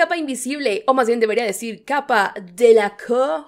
capa invisible, o más bien debería decir capa de la co.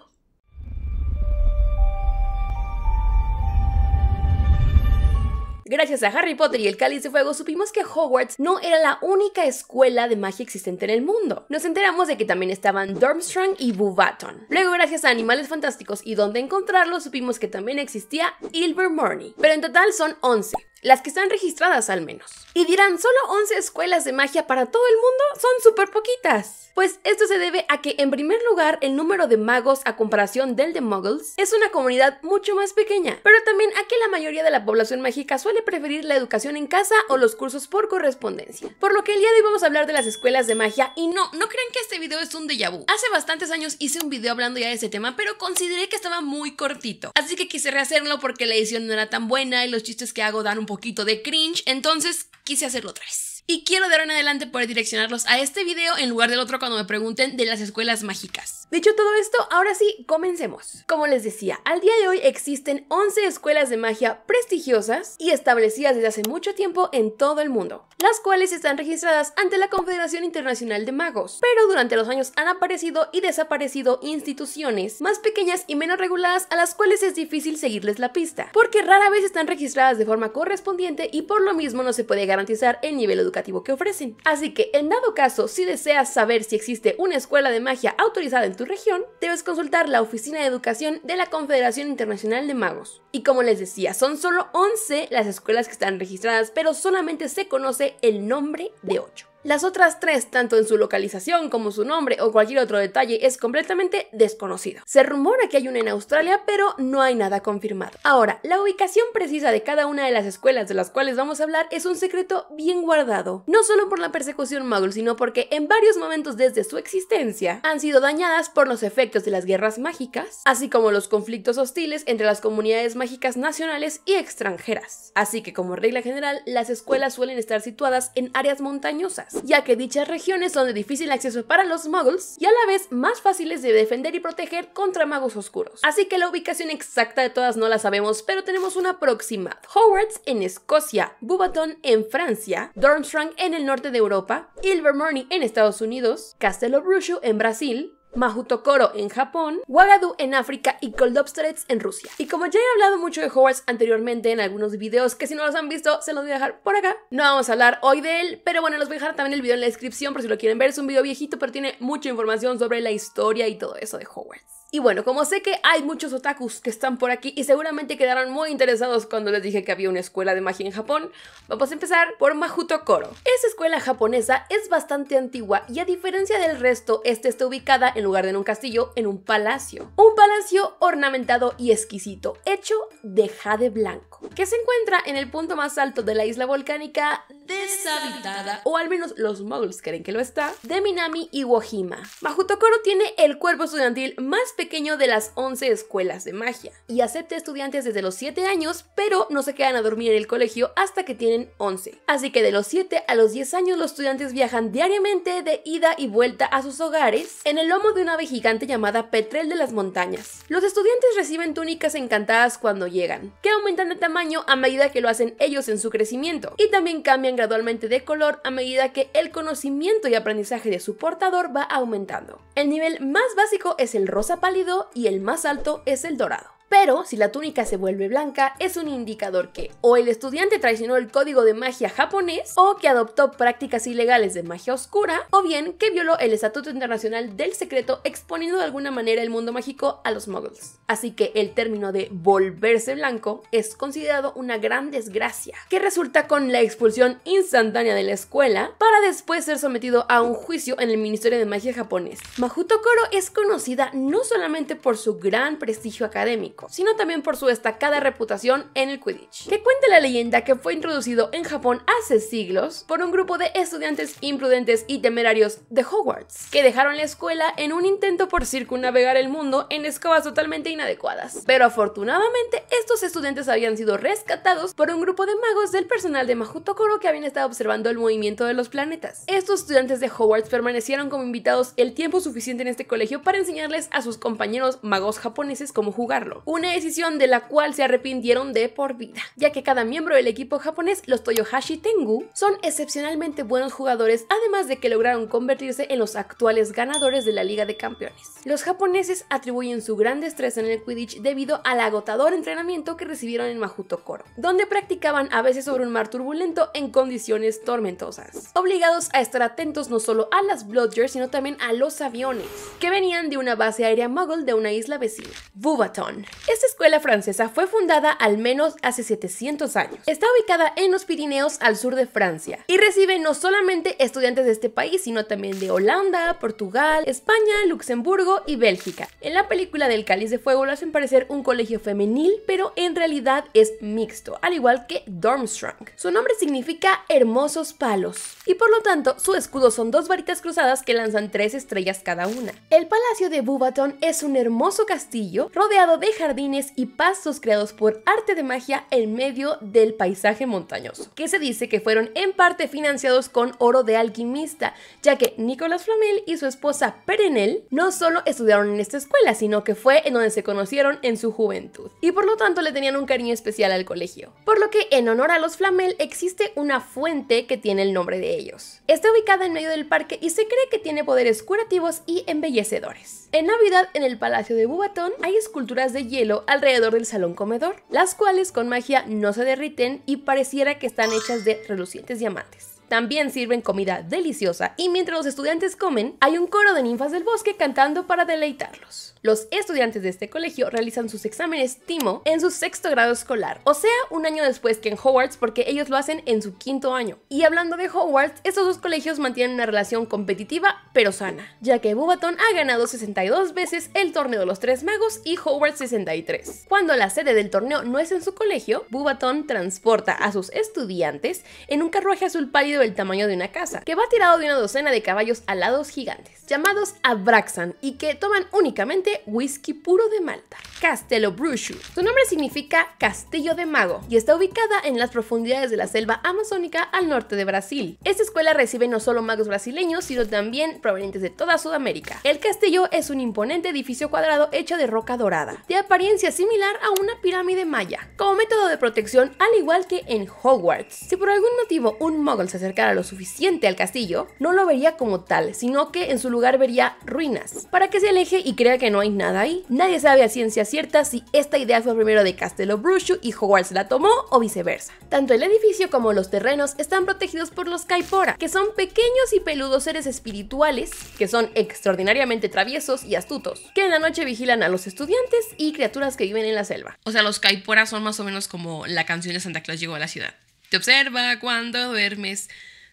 Gracias a Harry Potter y el Cáliz de Fuego supimos que Hogwarts no era la única escuela de magia existente en el mundo. Nos enteramos de que también estaban Durmstrang y Bubaton. Luego, gracias a Animales Fantásticos y Donde Encontrarlos, supimos que también existía Ilvermorny. Pero en total son 11 las que están registradas al menos. Y dirán, solo 11 escuelas de magia para todo el mundo son súper poquitas. Pues esto se debe a que en primer lugar el número de magos a comparación del de muggles es una comunidad mucho más pequeña, pero también a que la mayoría de la población mágica suele preferir la educación en casa o los cursos por correspondencia. Por lo que el día de hoy vamos a hablar de las escuelas de magia y no, no crean que este video es un déjà vu. Hace bastantes años hice un video hablando ya de ese tema, pero consideré que estaba muy cortito, así que quise rehacerlo porque la edición no era tan buena y los chistes que hago dan un poco poquito de cringe, entonces quise hacerlo otra vez. Y quiero dar ahora en adelante poder direccionarlos a este video en lugar del otro cuando me pregunten de las escuelas mágicas. Dicho todo esto, ahora sí, comencemos. Como les decía, al día de hoy existen 11 escuelas de magia prestigiosas y establecidas desde hace mucho tiempo en todo el mundo, las cuales están registradas ante la Confederación Internacional de Magos, pero durante los años han aparecido y desaparecido instituciones más pequeñas y menos reguladas a las cuales es difícil seguirles la pista, porque rara vez están registradas de forma correspondiente y por lo mismo no se puede garantizar el nivel educativo que ofrecen. Así que, en dado caso, si deseas saber si existe una escuela de magia autorizada en tu región, debes consultar la Oficina de Educación de la Confederación Internacional de Magos. Y como les decía, son solo 11 las escuelas que están registradas, pero solamente se conoce el nombre de 8. Las otras tres, tanto en su localización como su nombre o cualquier otro detalle, es completamente desconocido. Se rumora que hay una en Australia, pero no hay nada confirmado. Ahora, la ubicación precisa de cada una de las escuelas de las cuales vamos a hablar es un secreto bien guardado, no solo por la persecución muggle, sino porque en varios momentos desde su existencia han sido dañadas por los efectos de las guerras mágicas, así como los conflictos hostiles entre las comunidades mágicas nacionales y extranjeras. Así que como regla general, las escuelas suelen estar situadas en áreas montañosas ya que dichas regiones son de difícil acceso para los muggles y a la vez más fáciles de defender y proteger contra magos oscuros. Así que la ubicación exacta de todas no la sabemos, pero tenemos una próxima: Howards en Escocia, Bubaton en Francia, Durmstrang en el norte de Europa, Ilvermorny en Estados Unidos, Castelo Bruxo en Brasil, Mahutokoro en Japón, Wagadu en África y Coldobsterets en Rusia. Y como ya he hablado mucho de Hogwarts anteriormente en algunos videos, que si no los han visto, se los voy a dejar por acá. No vamos a hablar hoy de él, pero bueno, los voy a dejar también el video en la descripción por si lo quieren ver. Es un video viejito, pero tiene mucha información sobre la historia y todo eso de Hogwarts. Y bueno, como sé que hay muchos otakus que están por aquí y seguramente quedaron muy interesados cuando les dije que había una escuela de magia en Japón, vamos a empezar por Majuto Koro. Esa escuela japonesa es bastante antigua y a diferencia del resto, esta está ubicada en lugar de en un castillo, en un palacio. Un palacio ornamentado y exquisito, hecho de jade blanco, que se encuentra en el punto más alto de la isla volcánica deshabitada, o al menos los muggles creen que lo está, de Minami Iwo Jima. Majuto tiene el cuerpo estudiantil más pequeño de las 11 escuelas de magia y acepta estudiantes desde los 7 años, pero no se quedan a dormir en el colegio hasta que tienen 11. Así que de los 7 a los 10 años los estudiantes viajan diariamente de ida y vuelta a sus hogares en el lomo de una ave gigante llamada Petrel de las Montañas. Los estudiantes reciben túnicas encantadas cuando llegan, que aumentan de tamaño a medida que lo hacen ellos en su crecimiento y también cambian gradualmente de color a medida que el conocimiento y aprendizaje de su portador va aumentando. El nivel más básico es el rosa paleta y el más alto es el dorado. Pero si la túnica se vuelve blanca, es un indicador que o el estudiante traicionó el código de magia japonés, o que adoptó prácticas ilegales de magia oscura, o bien que violó el Estatuto Internacional del Secreto exponiendo de alguna manera el mundo mágico a los muggles. Así que el término de volverse blanco es considerado una gran desgracia, que resulta con la expulsión instantánea de la escuela para después ser sometido a un juicio en el Ministerio de Magia japonés. Majuto es conocida no solamente por su gran prestigio académico, sino también por su destacada reputación en el Quidditch, que cuenta la leyenda que fue introducido en Japón hace siglos por un grupo de estudiantes imprudentes y temerarios de Hogwarts, que dejaron la escuela en un intento por circunnavegar el mundo en escobas totalmente inadecuadas. Pero afortunadamente, estos estudiantes habían sido rescatados por un grupo de magos del personal de Mahutokoro que habían estado observando el movimiento de los planetas. Estos estudiantes de Hogwarts permanecieron como invitados el tiempo suficiente en este colegio para enseñarles a sus compañeros magos japoneses cómo jugarlo una decisión de la cual se arrepintieron de por vida, ya que cada miembro del equipo japonés, los Toyohashi Tengu, son excepcionalmente buenos jugadores, además de que lograron convertirse en los actuales ganadores de la Liga de Campeones. Los japoneses atribuyen su gran destreza en el Quidditch debido al agotador entrenamiento que recibieron en Majuto donde practicaban a veces sobre un mar turbulento en condiciones tormentosas, obligados a estar atentos no solo a las Bloodgers, sino también a los aviones, que venían de una base aérea muggle de una isla vecina, Bubaton esta escuela francesa fue fundada al menos hace 700 años. Está ubicada en los Pirineos al sur de Francia y recibe no solamente estudiantes de este país, sino también de Holanda, Portugal, España, Luxemburgo y Bélgica. En la película del Cáliz de Fuego lo hacen parecer un colegio femenil, pero en realidad es mixto, al igual que Dormstrang. Su nombre significa hermosos palos y por lo tanto su escudo son dos varitas cruzadas que lanzan tres estrellas cada una. El Palacio de Bubaton es un hermoso castillo rodeado de jardines y pastos creados por arte de magia en medio del paisaje montañoso, que se dice que fueron en parte financiados con oro de alquimista, ya que Nicolas Flamel y su esposa Perenel no solo estudiaron en esta escuela, sino que fue en donde se conocieron en su juventud, y por lo tanto le tenían un cariño especial al colegio. Por lo que en honor a los Flamel existe una fuente que tiene el nombre de ellos. Está ubicada en medio del parque y se cree que tiene poderes curativos y embellecedores. En Navidad, en el Palacio de Bubatón, hay esculturas de hielo alrededor del salón comedor, las cuales con magia no se derriten y pareciera que están hechas de relucientes diamantes. También sirven comida deliciosa y mientras los estudiantes comen, hay un coro de ninfas del bosque cantando para deleitarlos. Los estudiantes de este colegio realizan sus exámenes TIMO en su sexto grado escolar, o sea, un año después que en Hogwarts porque ellos lo hacen en su quinto año. Y hablando de Hogwarts, estos dos colegios mantienen una relación competitiva pero sana, ya que Bubaton ha ganado 62 veces el torneo de los tres magos y Hogwarts 63. Cuando la sede del torneo no es en su colegio, Bubaton transporta a sus estudiantes en un carruaje azul pálido el tamaño de una casa, que va tirado de una docena de caballos alados gigantes, llamados Abraxan, y que toman únicamente whisky puro de Malta. Castelo Brushu. Su nombre significa castillo de mago y está ubicada en las profundidades de la selva amazónica al norte de Brasil. Esta escuela recibe no solo magos brasileños, sino también provenientes de toda Sudamérica. El castillo es un imponente edificio cuadrado hecho de roca dorada, de apariencia similar a una pirámide maya, como método de protección al igual que en Hogwarts. Si por algún motivo un muggle se acercara lo suficiente al castillo, no lo vería como tal, sino que en su lugar vería ruinas. Para que se aleje y crea que no hay nada ahí. Nadie sabe a ciencia cierta si esta idea fue primero de Castelo Brushu y Hogwarts la tomó o viceversa. Tanto el edificio como los terrenos están protegidos por los Kaipora, que son pequeños y peludos seres espirituales que son extraordinariamente traviesos y astutos, que en la noche vigilan a los estudiantes y criaturas que viven en la selva. O sea, los Kaipora son más o menos como la canción de Santa Claus llegó a la ciudad te observa cuando duermes,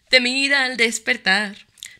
te mira al despertar.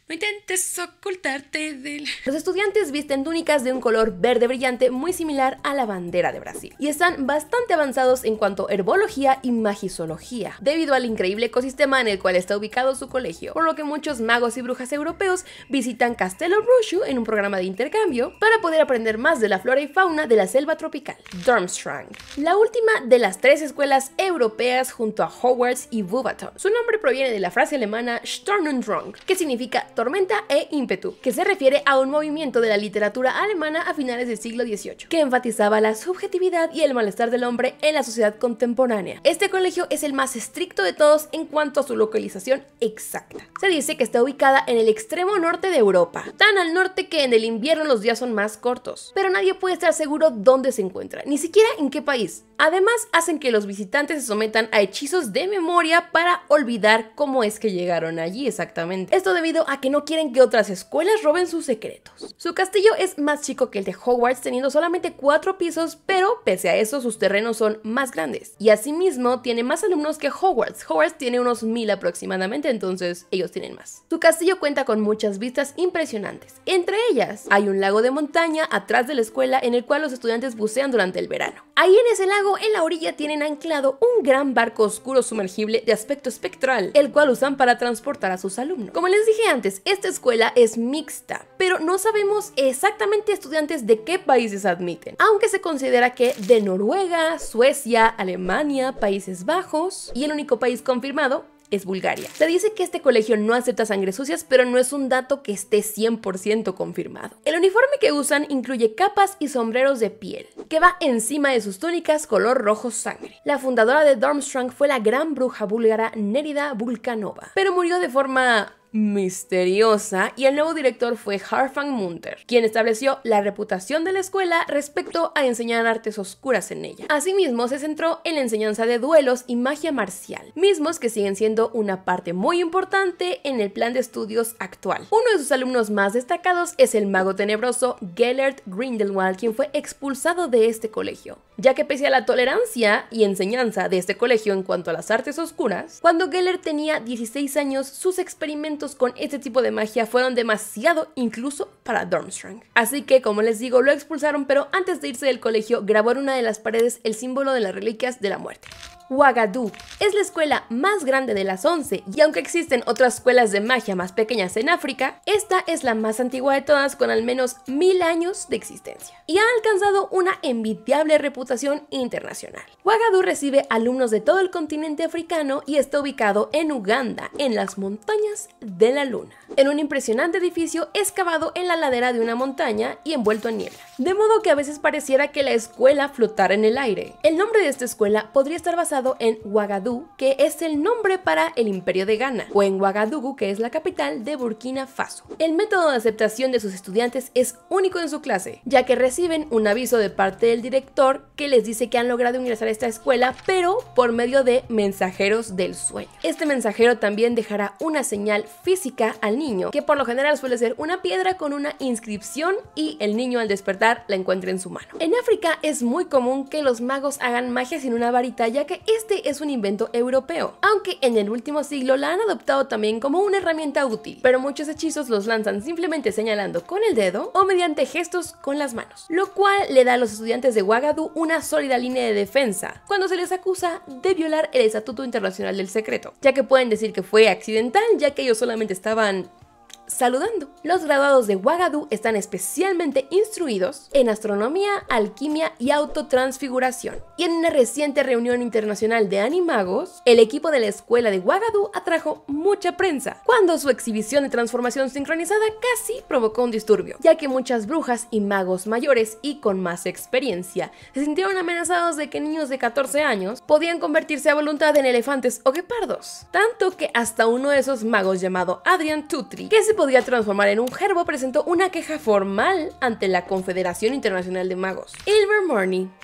No intentes ocultarte del... Los estudiantes visten túnicas de un color verde brillante muy similar a la bandera de Brasil y están bastante avanzados en cuanto a herbología y magizología. debido al increíble ecosistema en el cual está ubicado su colegio, por lo que muchos magos y brujas europeos visitan Castelo Rushu en un programa de intercambio para poder aprender más de la flora y fauna de la selva tropical, Durmstrang, la última de las tres escuelas europeas junto a Hogwarts y Bubaton. Su nombre proviene de la frase alemana Drang. que significa tormenta e ímpetu, que se refiere a un movimiento de la literatura alemana a finales del siglo XVIII, que enfatizaba la subjetividad y el malestar del hombre en la sociedad contemporánea. Este colegio es el más estricto de todos en cuanto a su localización exacta. Se dice que está ubicada en el extremo norte de Europa, tan al norte que en el invierno los días son más cortos, pero nadie puede estar seguro dónde se encuentra, ni siquiera en qué país. Además, hacen que los visitantes se sometan a hechizos de memoria para olvidar cómo es que llegaron allí exactamente. Esto debido a que no quieren que otras escuelas roben sus secretos. Su castillo es más chico que el de Hogwarts, teniendo solamente cuatro pisos, pero pese a eso, sus terrenos son más grandes. Y asimismo, tiene más alumnos que Hogwarts. Hogwarts tiene unos mil aproximadamente, entonces ellos tienen más. Su castillo cuenta con muchas vistas impresionantes. Entre ellas, hay un lago de montaña atrás de la escuela en el cual los estudiantes bucean durante el verano. Ahí en ese lago, en la orilla, tienen anclado un gran barco oscuro sumergible de aspecto espectral, el cual usan para transportar a sus alumnos. Como les dije antes, esta escuela es mixta, pero no sabemos exactamente estudiantes de qué países admiten, aunque se considera que de Noruega, Suecia, Alemania, Países Bajos y el único país confirmado es Bulgaria. Se dice que este colegio no acepta sangre sucias, pero no es un dato que esté 100% confirmado. El uniforme que usan incluye capas y sombreros de piel, que va encima de sus túnicas color rojo sangre. La fundadora de Darmstrang fue la gran bruja búlgara Nerida Vulcanova, pero murió de forma misteriosa y el nuevo director fue Harfang Munter, quien estableció la reputación de la escuela respecto a enseñar artes oscuras en ella. Asimismo, se centró en la enseñanza de duelos y magia marcial, mismos que siguen siendo una parte muy importante en el plan de estudios actual. Uno de sus alumnos más destacados es el mago tenebroso Gellert Grindelwald, quien fue expulsado de este colegio, ya que pese a la tolerancia y enseñanza de este colegio en cuanto a las artes oscuras, cuando Gellert tenía 16 años, sus experimentos con este tipo de magia fueron demasiado incluso para Durmstrang. Así que, como les digo, lo expulsaron, pero antes de irse del colegio grabó en una de las paredes el símbolo de las reliquias de la muerte. Wagadu es la escuela más grande de las 11 y aunque existen otras escuelas de magia más pequeñas en África, esta es la más antigua de todas con al menos mil años de existencia y ha alcanzado una envidiable reputación internacional. Wagadu recibe alumnos de todo el continente africano y está ubicado en Uganda, en las montañas de la luna en un impresionante edificio excavado en la ladera de una montaña y envuelto en niebla. De modo que a veces pareciera que la escuela flotara en el aire. El nombre de esta escuela podría estar basado en Ouagadougou, que es el nombre para el imperio de Ghana, o en Ouagadougou, que es la capital de Burkina Faso. El método de aceptación de sus estudiantes es único en su clase, ya que reciben un aviso de parte del director que les dice que han logrado ingresar a esta escuela, pero por medio de mensajeros del sueño. Este mensajero también dejará una señal física al niño que por lo general suele ser una piedra con una inscripción y el niño al despertar la encuentra en su mano. En África es muy común que los magos hagan magia sin una varita ya que este es un invento europeo, aunque en el último siglo la han adoptado también como una herramienta útil, pero muchos hechizos los lanzan simplemente señalando con el dedo o mediante gestos con las manos, lo cual le da a los estudiantes de Ouagadougou una sólida línea de defensa cuando se les acusa de violar el Estatuto Internacional del Secreto, ya que pueden decir que fue accidental ya que ellos solamente estaban saludando. Los graduados de Wagadu están especialmente instruidos en astronomía, alquimia y autotransfiguración. Y en una reciente reunión internacional de animagos, el equipo de la escuela de Wagadu atrajo mucha prensa, cuando su exhibición de transformación sincronizada casi provocó un disturbio, ya que muchas brujas y magos mayores y con más experiencia se sintieron amenazados de que niños de 14 años podían convertirse a voluntad en elefantes o guepardos, tanto que hasta uno de esos magos llamado Adrian Tutri, que se podía transformar en un gerbo, presentó una queja formal ante la Confederación Internacional de Magos. Ilver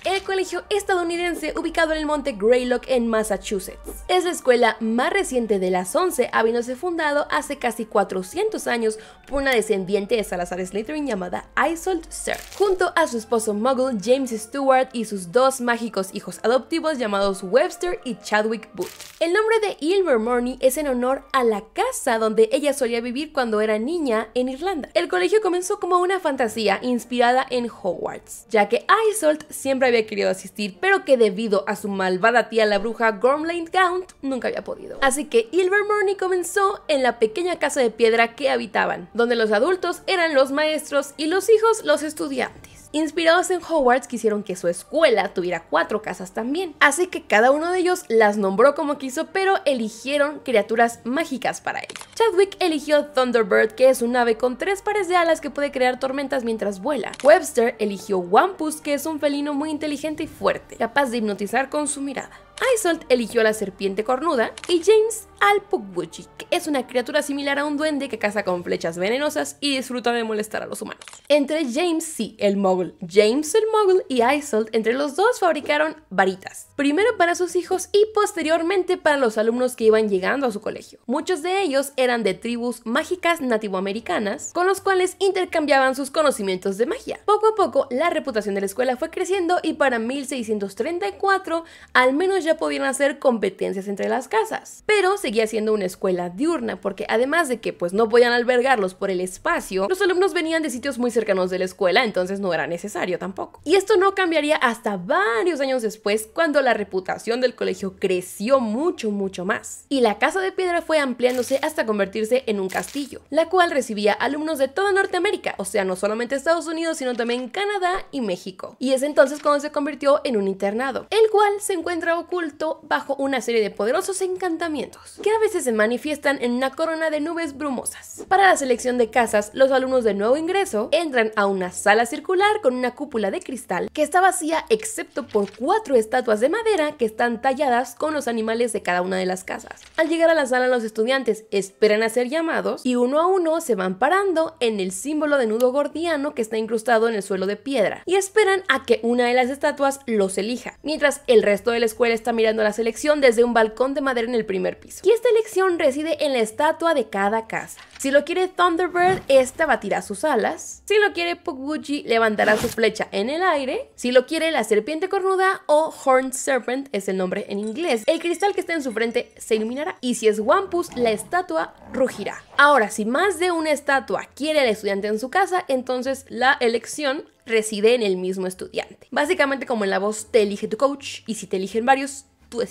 el colegio estadounidense ubicado en el monte Greylock en Massachusetts. Es la escuela más reciente de las 11, habiéndose fundado hace casi 400 años por una descendiente de Salazar Slytherin llamada Isolde Sir, junto a su esposo muggle James Stewart y sus dos mágicos hijos adoptivos llamados Webster y Chadwick Booth. El nombre de Ilver Morney es en honor a la casa donde ella solía vivir cuando era era niña en Irlanda. El colegio comenzó como una fantasía inspirada en Hogwarts, ya que Isolt siempre había querido asistir, pero que debido a su malvada tía la bruja Gormlaine Gaunt nunca había podido. Así que Ilvermorny comenzó en la pequeña casa de piedra que habitaban, donde los adultos eran los maestros y los hijos los estudiantes. Inspirados en Hogwarts quisieron que su escuela tuviera cuatro casas también, así que cada uno de ellos las nombró como quiso, pero eligieron criaturas mágicas para ello. Chadwick eligió Thunderbird, que es un ave con tres pares de alas que puede crear tormentas mientras vuela. Webster eligió Wampus, que es un felino muy inteligente y fuerte, capaz de hipnotizar con su mirada. Isolt eligió a la serpiente cornuda y James al Pugbuchi, que es una criatura similar a un duende que caza con flechas venenosas y disfruta de molestar a los humanos. Entre James sí, el mogul, James el mogul y Isolt, entre los dos fabricaron varitas, primero para sus hijos y posteriormente para los alumnos que iban llegando a su colegio. Muchos de ellos eran de tribus mágicas nativoamericanas, con los cuales intercambiaban sus conocimientos de magia. Poco a poco, la reputación de la escuela fue creciendo y para 1634, al menos ya podían hacer competencias entre las casas. Pero seguía siendo una escuela diurna porque además de que pues no podían albergarlos por el espacio, los alumnos venían de sitios muy cercanos de la escuela, entonces no era necesario tampoco. Y esto no cambiaría hasta varios años después cuando la reputación del colegio creció mucho, mucho más. Y la Casa de Piedra fue ampliándose hasta convertirse en un castillo, la cual recibía alumnos de toda Norteamérica, o sea, no solamente Estados Unidos, sino también Canadá y México. Y es entonces cuando se convirtió en un internado, el cual se encuentra oculto bajo una serie de poderosos encantamientos, que a veces se manifiestan en una corona de nubes brumosas. Para la selección de casas, los alumnos de nuevo ingreso entran a una sala circular con una cúpula de cristal que está vacía excepto por cuatro estatuas de madera que están talladas con los animales de cada una de las casas. Al llegar a la sala, los estudiantes esperan a ser llamados y uno a uno se van parando en el símbolo de nudo gordiano que está incrustado en el suelo de piedra y esperan a que una de las estatuas los elija, mientras el resto de la escuela está está mirando la selección desde un balcón de madera en el primer piso. Y esta elección reside en la estatua de cada casa. Si lo quiere Thunderbird, esta batirá sus alas. Si lo quiere Pugbuchi, levantará su flecha en el aire. Si lo quiere la serpiente cornuda o Horned Serpent, es el nombre en inglés, el cristal que está en su frente se iluminará. Y si es Wampus, la estatua rugirá. Ahora, si más de una estatua quiere el estudiante en su casa, entonces la elección reside en el mismo estudiante. Básicamente como en la voz te elige tu coach y si te eligen varios, tú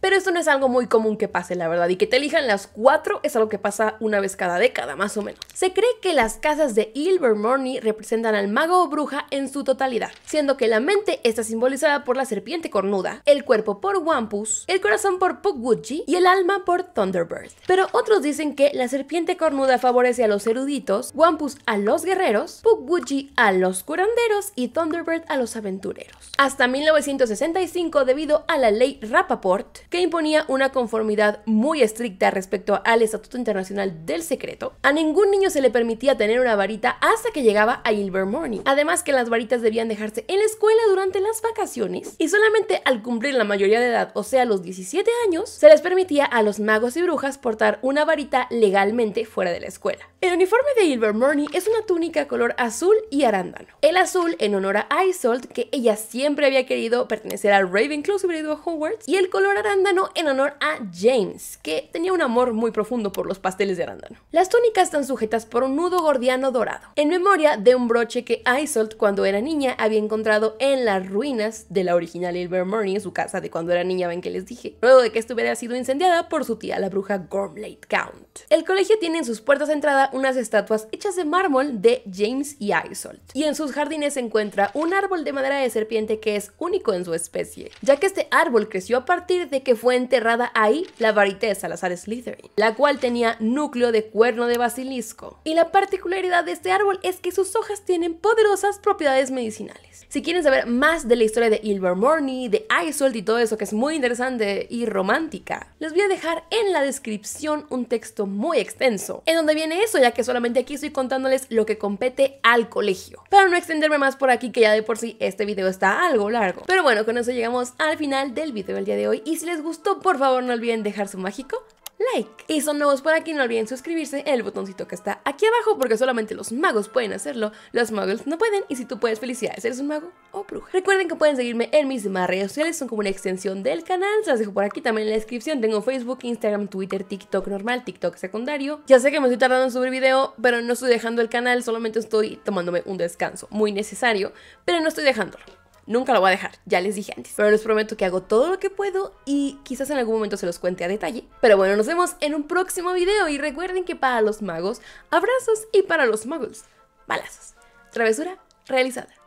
Pero esto no es algo muy común que pase, la verdad, y que te elijan las cuatro es algo que pasa una vez cada década, más o menos. Se cree que las casas de Ilvermorny representan al mago o bruja en su totalidad, siendo que la mente está simbolizada por la serpiente cornuda, el cuerpo por Wampus, el corazón por Pugwudgie y el alma por Thunderbird. Pero otros dicen que la serpiente cornuda favorece a los eruditos, Wampus a los guerreros, Pugwudgie a los curanderos y Thunderbird a los aventureros. Hasta 1965, debido a la ley Rappaport, que imponía una conformidad muy estricta respecto al Estatuto Internacional del Secreto, a ningún niño se le permitía tener una varita hasta que llegaba a Ilvermorny. Además que las varitas debían dejarse en la escuela durante las vacaciones y solamente al cumplir la mayoría de edad, o sea los 17 años, se les permitía a los magos y brujas portar una varita legalmente fuera de la escuela. El uniforme de Ilvermorny es una túnica color azul y arándano. El azul en honor a Isolde, que ella siempre había querido pertenecer al Ravenclaw, sobre ido a Hogwarts, y el color arándano en honor a James, que tenía un amor muy profundo por los pasteles de arándano. Las túnicas están sujetas por un nudo gordiano dorado, en memoria de un broche que Isolt cuando era niña había encontrado en las ruinas de la original Ilvermorny en su casa de cuando era niña, ven que les dije, luego de que estuviera sido incendiada por su tía la bruja Gormlate Count. El colegio tiene en sus puertas de entrada unas estatuas hechas de mármol de James y Isolt, y en sus jardines se encuentra un árbol de madera de serpiente que es único en su especie, ya que este árbol creció a partir de que fue enterrada ahí la varita la Salazar Slytherin, la cual tenía núcleo de cuerno de basilisco. Y la particularidad de este árbol es que sus hojas tienen poderosas propiedades medicinales. Si quieren saber más de la historia de Ilvermorny, de Isolt y todo eso que es muy interesante y romántica, les voy a dejar en la descripción un texto muy extenso, en donde viene eso, ya que solamente aquí estoy contándoles lo que compete al colegio. Para no extenderme más por aquí, que ya de por sí este video está algo largo. Pero bueno, con eso llegamos al final del video día de hoy y si les gustó por favor no olviden dejar su mágico like. Y son nuevos por aquí, no olviden suscribirse en el botoncito que está aquí abajo porque solamente los magos pueden hacerlo, los muggles no pueden y si tú puedes, felicidades, eres un mago o bruja. Recuerden que pueden seguirme en mis demás redes sociales, son como una extensión del canal, se las dejo por aquí también en la descripción, tengo Facebook, Instagram, Twitter, TikTok normal, TikTok secundario. Ya sé que me estoy tardando en subir video, pero no estoy dejando el canal, solamente estoy tomándome un descanso, muy necesario, pero no estoy dejándolo nunca lo voy a dejar, ya les dije antes. Pero les prometo que hago todo lo que puedo y quizás en algún momento se los cuente a detalle. Pero bueno, nos vemos en un próximo video y recuerden que para los magos, abrazos y para los magos, balazos. Travesura realizada.